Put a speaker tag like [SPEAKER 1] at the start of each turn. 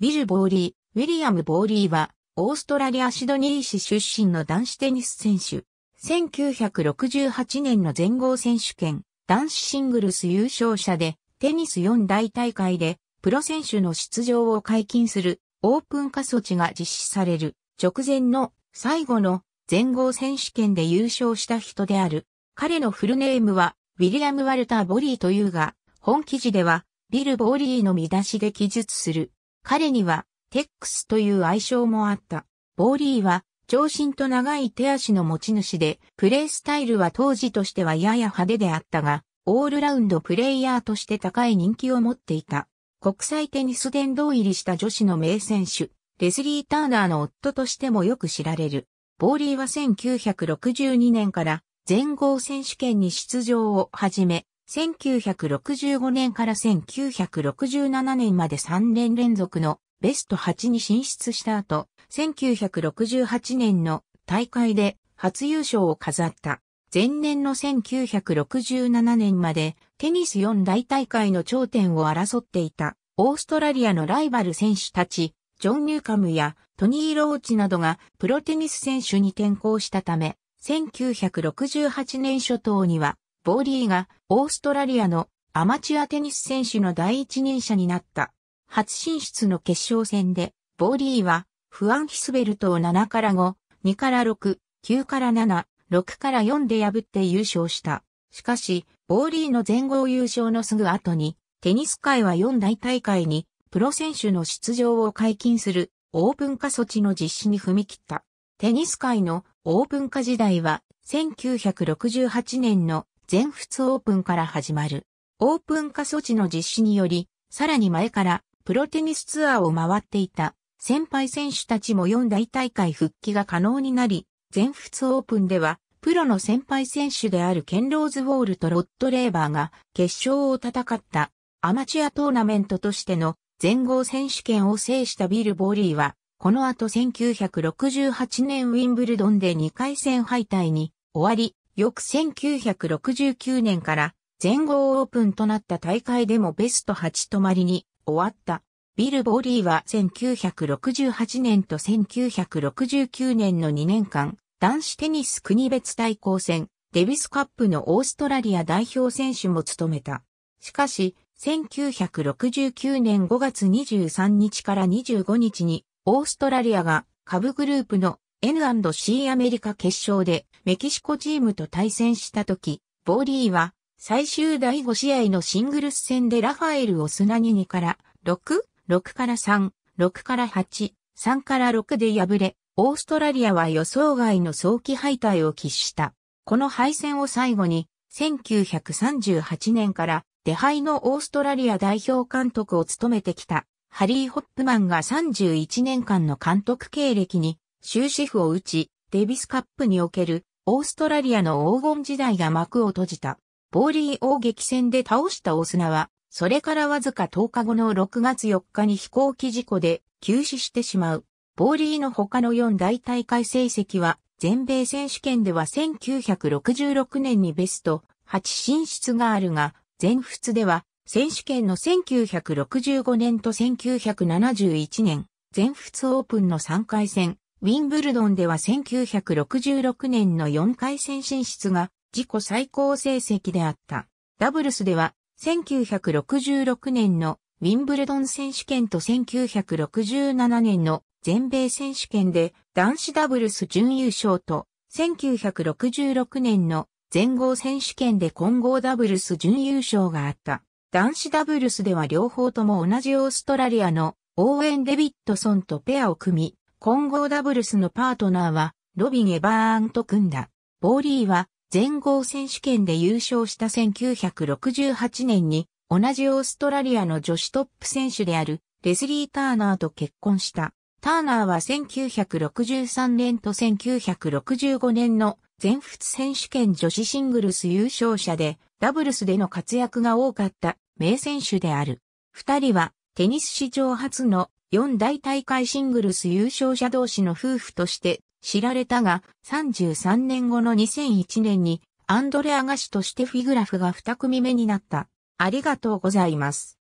[SPEAKER 1] ビル・ボーリー、ウィリアム・ボーリーは、オーストラリア・シドニー市出身の男子テニス選手。1968年の全豪選手権、男子シングルス優勝者で、テニス4大大会で、プロ選手の出場を解禁する、オープン化措置が実施される、直前の最後の全豪選手権で優勝した人である。彼のフルネームは、ウィリアム・ワルター・ボリーというが、本記事では、ビル・ボーリーの見出しで記述する。彼には、テックスという愛称もあった。ボーリーは、長身と長い手足の持ち主で、プレースタイルは当時としてはやや派手であったが、オールラウンドプレイヤーとして高い人気を持っていた。国際テニス殿堂入りした女子の名選手、レスリー・ターナーの夫としてもよく知られる。ボーリーは1962年から全豪選手権に出場を始め、1965年から1967年まで3年連続のベスト8に進出した後、1968年の大会で初優勝を飾った。前年の1967年までテニス4大大会の頂点を争っていたオーストラリアのライバル選手たち、ジョン・ニューカムやトニー・ローチなどがプロテニス選手に転向したため、1968年初頭にはボーリーがオーストラリアのアマチュアテニス選手の第一人者になった。初進出の決勝戦で、ボーリーはフアン・ヒスベルトを7から5、2から6、9から7、6から4で破って優勝した。しかし、ボーリーの全豪優勝のすぐ後に、テニス界は4大大会に、プロ選手の出場を解禁するオープン化措置の実施に踏み切った。テニス界のオープン化時代は1968年の全仏オープンから始まる。オープン化措置の実施により、さらに前からプロテニスツアーを回っていた先輩選手たちも4大大会復帰が可能になり、全仏オープンではプロの先輩選手であるケンローズウォールとロッドレーバーが決勝を戦ったアマチュアトーナメントとしての全豪選手権を制したビル・ボーリーは、この後1968年ウィンブルドンで2回戦敗退に終わり、翌1969年から全豪オープンとなった大会でもベスト8止まりに終わった。ビル・ボーリーは1968年と1969年の2年間、男子テニス国別対抗戦、デビスカップのオーストラリア代表選手も務めた。しかし、1969年5月23日から25日に、オーストラリアが下部グループの N&C アメリカ決勝でメキシコチームと対戦した時、ボーリーは最終第5試合のシングルス戦でラファエルを砂に2から6、6から3、6から8、3から6で敗れ、オーストラリアは予想外の早期敗退を喫した。この敗戦を最後に、1938年から出敗のオーストラリア代表監督を務めてきた、ハリー・ホップマンが31年間の監督経歴に終止符を打ち、デビスカップにおけるオーストラリアの黄金時代が幕を閉じた。ボーリー王激戦で倒したオスナは、それからわずか10日後の6月4日に飛行機事故で急死してしまう。ボーリーの他の4大大会成績は、全米選手権では1966年にベスト8進出があるが、全仏では選手権の1965年と1971年、全仏オープンの3回戦、ウィンブルドンでは1966年の4回戦進出が自己最高成績であった。ダブルスでは1966年のウィンブルドン選手権と1967年の全米選手権で男子ダブルス準優勝と1966年の全豪選手権で混合ダブルス準優勝があった。男子ダブルスでは両方とも同じオーストラリアのオーウェン・デビッドソンとペアを組み、混合ダブルスのパートナーは、ロビン・エバーンと組んだ。ボーリーは、全豪選手権で優勝した1968年に、同じオーストラリアの女子トップ選手である、レスリー・ターナーと結婚した。ターナーは1963年と1965年の全仏選手権女子シングルス優勝者で、ダブルスでの活躍が多かった名選手である。二人はテニス史上初の4大大会シングルス優勝者同士の夫婦として知られたが、33年後の2001年にアンドレアガシとしてフィグラフが2組目になった。ありがとうございます。